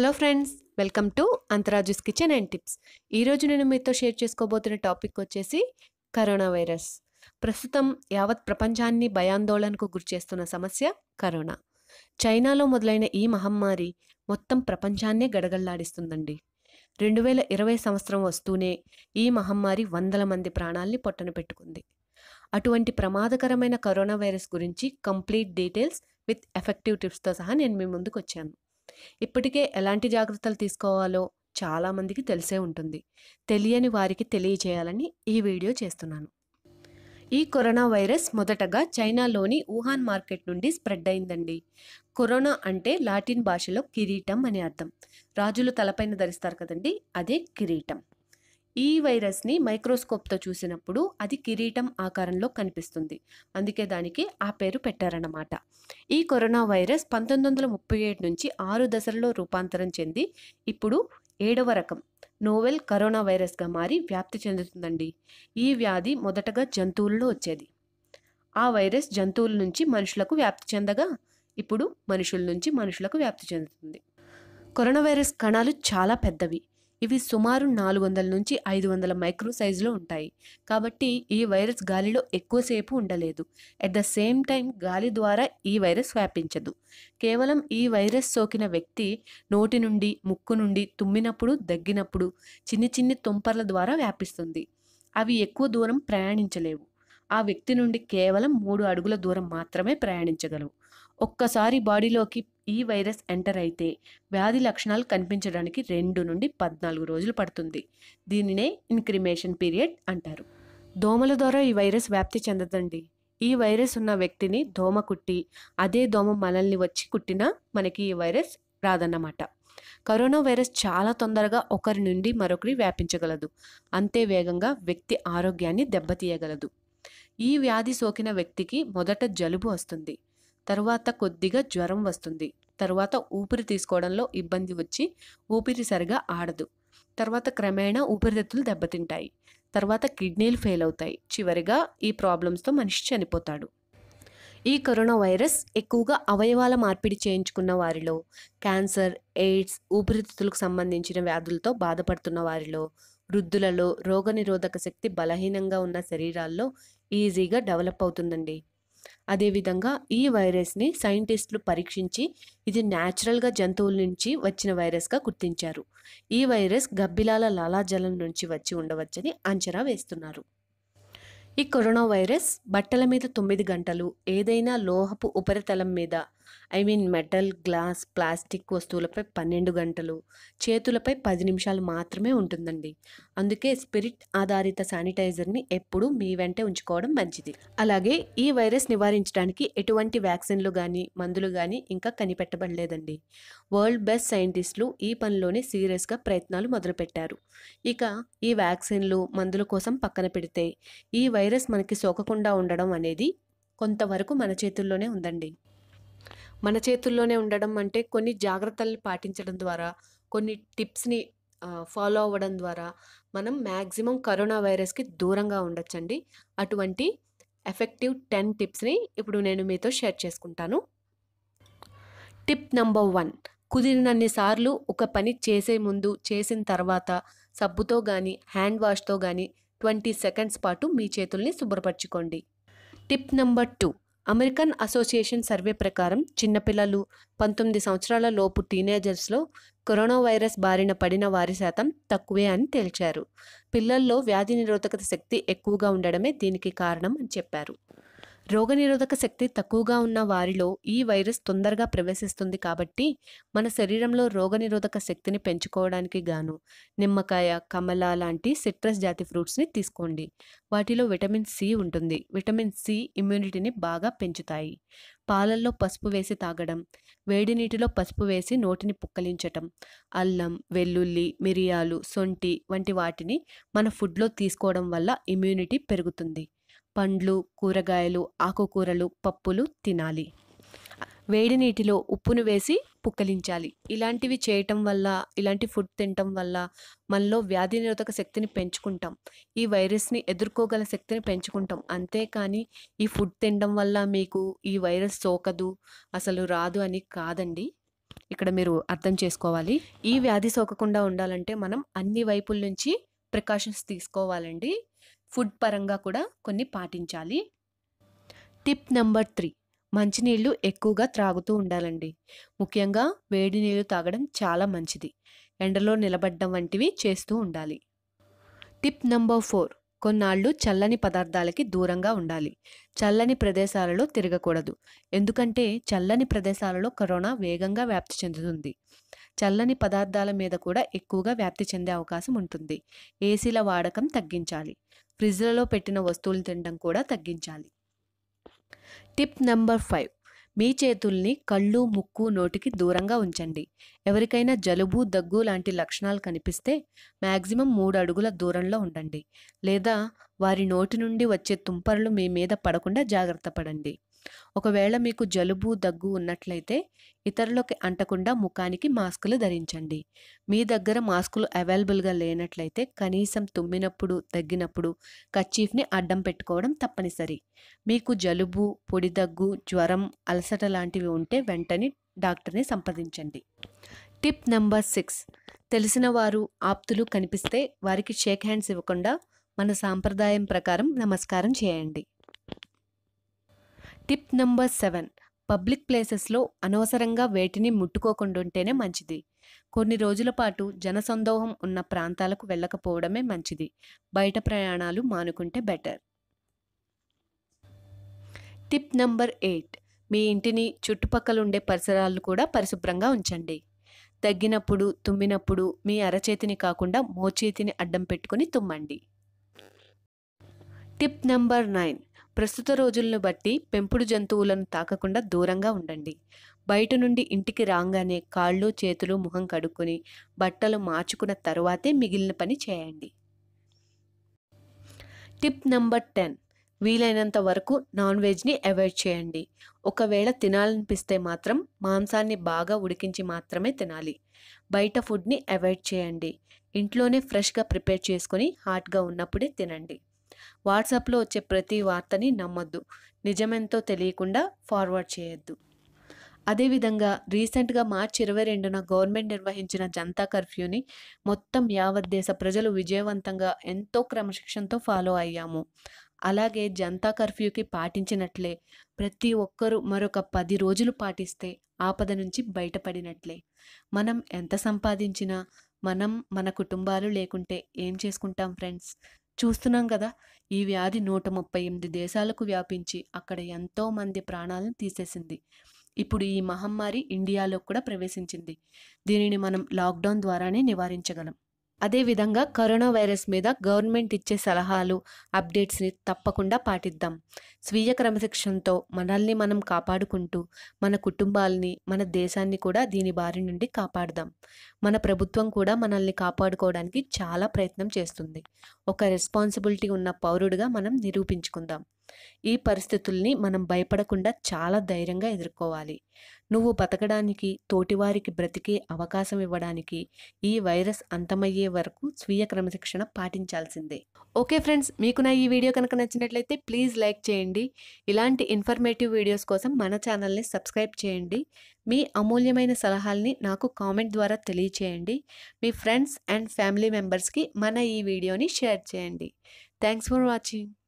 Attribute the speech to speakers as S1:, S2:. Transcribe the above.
S1: hello friends welcome to అంతరాజుస్ kitchen and tips ఈరోజు నేను మీతో షేర్ చేసుకోబోతున్న టాపిక్ వచ్చేసి కరోనా వైరస్ ప్రస్తుతం యావత్ ప్రపంచాన్ని భయాందోళనకు గురిచేస్తున్న సమస్య కరోనా చైనాలో మొదలైన ఈ మహమ్మారి మొత్తం ప్రపంచాన్నే గడగల్లాడిస్తుందండి రెండు వేల ఇరవై సంవత్సరం వస్తూనే ఈ మహమ్మారి వందల మంది ప్రాణాల్ని పొట్టను పెట్టుకుంది అటువంటి ప్రమాదకరమైన కరోనా వైరస్ గురించి కంప్లీట్ డీటెయిల్స్ విత్ ఎఫెక్టివ్ టిప్స్తో సహా నేను మీ ముందుకు వచ్చాను ఇప్పటికే ఎలాంటి జాగ్రత్తలు తీసుకోవాలో చాలామందికి తెలిసే ఉంటుంది తెలియని వారికి తెలియజేయాలని ఈ వీడియో చేస్తున్నాను ఈ కరోనా వైరస్ మొదటగా చైనాలోని వుహాన్ మార్కెట్ నుండి స్ప్రెడ్ అయిందండి కరోనా అంటే లాటిన్ భాషలో కిరీటం అని అర్థం రాజులు తలపైన ధరిస్తారు కదండి అదే కిరీటం ఈ వైరస్ని మైక్రోస్కోప్తో చూసినప్పుడు అది కిరీటం ఆకారంలో కనిపిస్తుంది అందుకే దానికి ఆ పేరు పెట్టారన్నమాట ఈ కరోనా వైరస్ పంతొమ్మిది వందల ముప్పై ఏడు నుంచి ఆరు దశలలో రూపాంతరం చెంది ఇప్పుడు ఏడవ రకం నోవెల్ కరోనా వైరస్గా మారి వ్యాప్తి చెందుతుందండి ఈ వ్యాధి మొదటగా జంతువుల్లో వచ్చేది ఆ వైరస్ జంతువుల నుంచి మనుషులకు వ్యాప్తి చెందగా ఇప్పుడు మనుషుల నుంచి మనుషులకు వ్యాప్తి చెందుతుంది కరోనా వైరస్ కణాలు చాలా పెద్దవి ఇవి సుమారు నాలుగు వందల నుంచి ఐదు వందల మైక్రో సైజులో ఉంటాయి కాబట్టి ఈ వైరస్ గాలిలో ఎక్కువసేపు ఉండలేదు అట్ ద సేమ్ టైం గాలి ద్వారా ఈ వైరస్ వ్యాపించదు కేవలం ఈ వైరస్ సోకిన వ్యక్తి నోటి నుండి ముక్కు నుండి తుమ్మినప్పుడు దగ్గినప్పుడు చిన్ని చిన్ని తుంపర్ల ద్వారా వ్యాపిస్తుంది అవి ఎక్కువ దూరం ప్రయాణించలేవు ఆ వ్యక్తి నుండి కేవలం మూడు అడుగుల దూరం మాత్రమే ప్రయాణించగలవు ఒక్కసారి బాడీలోకి ఈ వైరస్ ఎంటర్ అయితే వ్యాధి లక్షణాలు కనిపించడానికి రెండు నుండి పద్నాలుగు రోజులు పడుతుంది దీనినే ఇన్క్రిమేషన్ పీరియడ్ అంటారు దోమల ద్వారా ఈ వైరస్ వ్యాప్తి చెందదండి ఈ వైరస్ ఉన్న వ్యక్తిని దోమ కుట్టి అదే దోమ మనల్ని వచ్చి కుట్టినా మనకి ఈ వైరస్ రాదన్నమాట కరోనా వైరస్ చాలా తొందరగా ఒకరి నుండి మరొకరి వ్యాపించగలదు అంతే వేగంగా వ్యక్తి ఆరోగ్యాన్ని దెబ్బతీయగలదు ఈ వ్యాధి సోకిన వ్యక్తికి మొదట జలుబు వస్తుంది తరువాత కొద్దిగా జ్వరం వస్తుంది తర్వాత ఊపిరి తీసుకోవడంలో ఇబ్బంది వచ్చి ఊపిరి సరిగా ఆడదు తర్వాత క్రమేణా ఊపిరితిత్తులు దెబ్బతింటాయి తర్వాత కిడ్నీలు ఫెయిల్ అవుతాయి చివరిగా ఈ ప్రాబ్లమ్స్తో మనిషి చనిపోతాడు ఈ కరోనా వైరస్ ఎక్కువగా అవయవాల మార్పిడి చేయించుకున్న వారిలో క్యాన్సర్ ఎయిడ్స్ ఊపిరితిత్తులకు సంబంధించిన వ్యాధులతో బాధపడుతున్న వారిలో వృద్ధులలో రోగనిరోధక శక్తి బలహీనంగా ఉన్న శరీరాల్లో ఈజీగా డెవలప్ అవుతుందండి అదేవిధంగా ఈ వైరస్ని సైంటిస్టులు పరీక్షించి ఇది న్యాచురల్గా జంతువుల నుంచి వచ్చిన వైరస్గా గుర్తించారు ఈ వైరస్ గబ్బిలాల లాలాజలం నుంచి వచ్చి ఉండవచ్చని అంచనా వేస్తున్నారు ఈ కరోనా వైరస్ బట్టల మీద తొమ్మిది గంటలు ఏదైనా లోహపు ఉపరితలం మీద I mean metal glass plastic వస్తువులపై పన్నెండు గంటలు చేతులపై పది నిమిషాలు మాత్రమే ఉంటుందండి అందుకే స్పిరిట్ ఆధారిత శానిటైజర్ని ఎప్పుడూ మీ వెంటే ఉంచుకోవడం మంచిది అలాగే ఈ వైరస్ నివారించడానికి ఎటువంటి వ్యాక్సిన్లు కానీ మందులు కానీ ఇంకా కనిపెట్టబడలేదండి వరల్డ్ బెస్ట్ సైంటిస్టులు ఈ పనిలోనే సీరియస్గా ప్రయత్నాలు మొదలుపెట్టారు ఇక ఈ వ్యాక్సిన్లు మందుల కోసం పక్కన పెడితే ఈ వైరస్ మనకి సోకకుండా ఉండడం అనేది కొంతవరకు మన చేతుల్లోనే ఉందండి మన చేతుల్లోనే ఉండడం అంటే కొన్ని జాగ్రత్తల్ని పాటించడం ద్వారా కొన్ని టిప్స్ని ఫాలో అవ్వడం ద్వారా మనం మ్యాక్సిమం కరోనా వైరస్కి దూరంగా ఉండొచ్చండి అటువంటి ఎఫెక్టివ్ టెన్ టిప్స్ని ఇప్పుడు నేను మీతో షేర్ చేసుకుంటాను టిప్ నెంబర్ వన్ కుదిరినన్నిసార్లు ఒక పని చేసే ముందు చేసిన తర్వాత సబ్బుతో కానీ హ్యాండ్ వాష్తో కానీ ట్వంటీ సెకండ్స్ పాటు మీ చేతుల్ని శుభ్రపరచుకోండి tip number two American association survey ప్రకారం చిన్నపిల్లలు పంతొమ్మిది సంవత్సరాల లోపు టీనేజర్స్లో కరోనా వైరస్ బారిన పడిన వారి శాతం తక్కువే అని తేల్చారు పిల్లల్లో వ్యాధి నిరోధకత శక్తి ఎక్కువగా ఉండడమే దీనికి కారణం అని చెప్పారు రోగనిరోధక శక్తి తక్కువగా ఉన్న వారిలో ఈ వైరస్ తొందరగా ప్రవేశిస్తుంది కాబట్టి మన శరీరంలో రోగనిరోధక శక్తిని పెంచుకోవడానికి గాను నిమ్మకాయ కమల లాంటి సిట్రస్ జాతి ఫ్రూట్స్ని తీసుకోండి వాటిలో విటమిన్ సి ఉంటుంది విటమిన్ సి ఇమ్యూనిటీని బాగా పెంచుతాయి పాలల్లో పసుపు వేసి తాగడం వేడి నీటిలో పసుపు వేసి నోటిని పుక్కలించటం అల్లం వెల్లుల్లి మిరియాలు సొంటి వంటి వాటిని మన ఫుడ్లో తీసుకోవడం వల్ల ఇమ్యూనిటీ పెరుగుతుంది పండ్లు కూరగాయలు ఆకుకూరలు పప్పులు తినాలి వేడి నీటిలో ఉప్పును వేసి పుక్కలించాలి ఇలాంటివి చేయటం వల్ల ఇలాంటి ఫుడ్ తినటం వల్ల మనలో వ్యాధి నిరోధక శక్తిని పెంచుకుంటాం ఈ వైరస్ని ఎదుర్కోగల శక్తిని పెంచుకుంటాం అంతేకాని ఈ ఫుడ్ తినడం వల్ల మీకు ఈ వైరస్ సోకదు అసలు రాదు అని కాదండి ఇక్కడ మీరు అర్థం చేసుకోవాలి ఈ వ్యాధి సోకకుండా ఉండాలంటే మనం అన్ని వైపుల నుంచి ప్రికాషన్స్ తీసుకోవాలండి ఫుడ్ పరంగా కూడా కొన్ని పాటించాలి టిప్ నెంబర్ త్రీ మంచినీళ్ళు ఎక్కువగా త్రాగుతూ ఉండాలండి ముఖ్యంగా వేడి నీళ్ళు తాగడం చాలా మంచిది ఎండలో నిలబడడం వంటివి చేస్తూ ఉండాలి టిప్ నెంబర్ ఫోర్ కొన్నాళ్ళు చల్లని పదార్థాలకి దూరంగా ఉండాలి చల్లని ప్రదేశాలలో తిరగకూడదు ఎందుకంటే చల్లని ప్రదేశాలలో కరోనా వేగంగా వ్యాప్తి చెందుతుంది చల్లని పదార్థాల మీద కూడా ఎక్కువగా వ్యాప్తి చెందే అవకాశం ఉంటుంది ఏసీల వాడకం తగ్గించాలి ఫ్రిడ్జ్లలో పెట్టిన వస్తువులు తినడం కూడా తగ్గించాలి టిప్ నెంబర్ ఫైవ్ మీ చేతుల్ని కళ్ళు ముక్కు నోటికి దూరంగా ఉంచండి ఎవరికైనా జలుబు దగ్గు లాంటి లక్షణాలు కనిపిస్తే మ్యాక్సిమం మూడు అడుగుల దూరంలో ఉండండి లేదా వారి నోటి నుండి వచ్చే తుంపరలు మీ మీద పడకుండా జాగ్రత్త పడండి ఒకవేళ మీకు జలుబు దగ్గు ఉన్నట్లయితే ఇతరులకి అంటకుండా ముఖానికి మాస్కులు ధరించండి మీ దగ్గర మాస్కులు అవైలబుల్గా లేనట్లయితే కనీసం తుమ్మినప్పుడు తగ్గినప్పుడు కర్చీఫ్ని అడ్డం పెట్టుకోవడం తప్పనిసరి మీకు జలుబు పొడి దగ్గు జ్వరం అలసట లాంటివి ఉంటే వెంటనే డాక్టర్ని సంప్రదించండి టిప్ నెంబర్ సిక్స్ తెలిసిన వారు ఆప్తులు కనిపిస్తే వారికి షేక్ హ్యాండ్స్ ఇవ్వకుండా మన సాంప్రదాయం ప్రకారం నమస్కారం చేయండి టిప్ నెంబర్ సెవెన్ పబ్లిక్ ప్లేసెస్లో అనవసరంగా వేటిని ముట్టుకోకుండా ఉంటేనే మంచిది కొన్ని రోజుల పాటు జనసందోహం ఉన్న ప్రాంతాలకు వెళ్ళకపోవడమే మంచిది బయట ప్రయాణాలు మానుకుంటే బెటర్ టిప్ నెంబర్ ఎయిట్ మీ ఇంటిని చుట్టుపక్కల ఉండే పరిసరాలు కూడా పరిశుభ్రంగా ఉంచండి తగ్గినప్పుడు తుమ్మినప్పుడు మీ అరచేతిని కాకుండా మోచేతిని అడ్డం పెట్టుకుని తుమ్మండి టిప్ నెంబర్ నైన్ ప్రస్తుత రోజులను బట్టి పెంపుడు జంతువులను తాకకుండా దూరంగా ఉండండి బయట నుండి ఇంటికి రాగానే కాళ్ళు చేతులు ముఖం కడుక్కొని బట్టలు మార్చుకున్న తరువాతే మిగిలిన పని చేయండి టిప్ నెంబర్ టెన్ వీలైనంత వరకు నాన్ వెజ్ని అవాయిడ్ చేయండి ఒకవేళ తినాలనిపిస్తే మాత్రం మాంసాన్ని బాగా ఉడికించి మాత్రమే తినాలి బయట ఫుడ్ని అవాయిడ్ చేయండి ఇంట్లోనే ఫ్రెష్గా ప్రిపేర్ చేసుకొని హాట్గా ఉన్నప్పుడే తినండి వాట్సాప్లో వచ్చే ప్రతి వార్తని నమ్మొద్దు నిజమెంతో తెలియకుండా ఫార్వర్డ్ చేయొద్దు అదేవిధంగా రీసెంట్గా మార్చి ఇరవై రెండున గవర్నమెంట్ నిర్వహించిన జనతా కర్ఫ్యూని మొత్తం యావత్ దేశ ప్రజలు విజయవంతంగా ఎంతో క్రమశిక్షణతో ఫాలో అయ్యాము అలాగే జనతా కర్ఫ్యూకి పాటించినట్లే ప్రతి ఒక్కరూ మరొక పది రోజులు పాటిస్తే ఆపద నుంచి బయటపడినట్లే మనం ఎంత సంపాదించినా మనం మన కుటుంబాలు లేకుంటే ఏం చేసుకుంటాం ఫ్రెండ్స్ చూస్తున్నాం కదా ఈ వ్యాధి నూట ముప్పై ఎనిమిది దేశాలకు వ్యాపించి అక్కడ ఎంతో మంది ప్రాణాలను తీసేసింది ఇప్పుడు ఈ మహమ్మారి ఇండియాలో కూడా ప్రవేశించింది దీనిని మనం లాక్డౌన్ ద్వారానే నివారించగలం అదేవిధంగా కరోనా వైరస్ మీద గవర్నమెంట్ ఇచ్చే సలహాలు అప్డేట్స్ని తప్పకుండా పాటిద్దాం స్వీయ క్రమశిక్షణతో మనల్ని మనం కాపాడుకుంటూ మన కుటుంబాలని మన దేశాన్ని కూడా దీని బారి నుండి కాపాడదాం మన ప్రభుత్వం కూడా మనల్ని కాపాడుకోవడానికి చాలా ప్రయత్నం చేస్తుంది ఒక రెస్పాన్సిబిలిటీ ఉన్న పౌరుడిగా మనం నిరూపించుకుందాం ఈ పరిస్థితుల్ని మనం భయపడకుండా చాలా ధైర్యంగా ఎదుర్కోవాలి నువ్వు బతకడానికి తోటివారికి బ్రతికే అవకాశం ఇవ్వడానికి ఈ వైరస్ అంతమయ్యే వరకు స్వీయ క్రమశిక్షణ పాటించాల్సిందే ఓకే ఫ్రెండ్స్ మీకు నా ఈ వీడియో కనుక నచ్చినట్లయితే ప్లీజ్ లైక్ చేయండి ఇలాంటి ఇన్ఫర్మేటివ్ వీడియోస్ కోసం మన ఛానల్ని సబ్స్క్రైబ్ చేయండి మీ అమూల్యమైన సలహాల్ని నాకు కామెంట్ ద్వారా తెలియచేయండి మీ ఫ్రెండ్స్ అండ్ ఫ్యామిలీ మెంబర్స్కి మన ఈ వీడియోని షేర్ చేయండి థ్యాంక్స్ ఫర్ వాచింగ్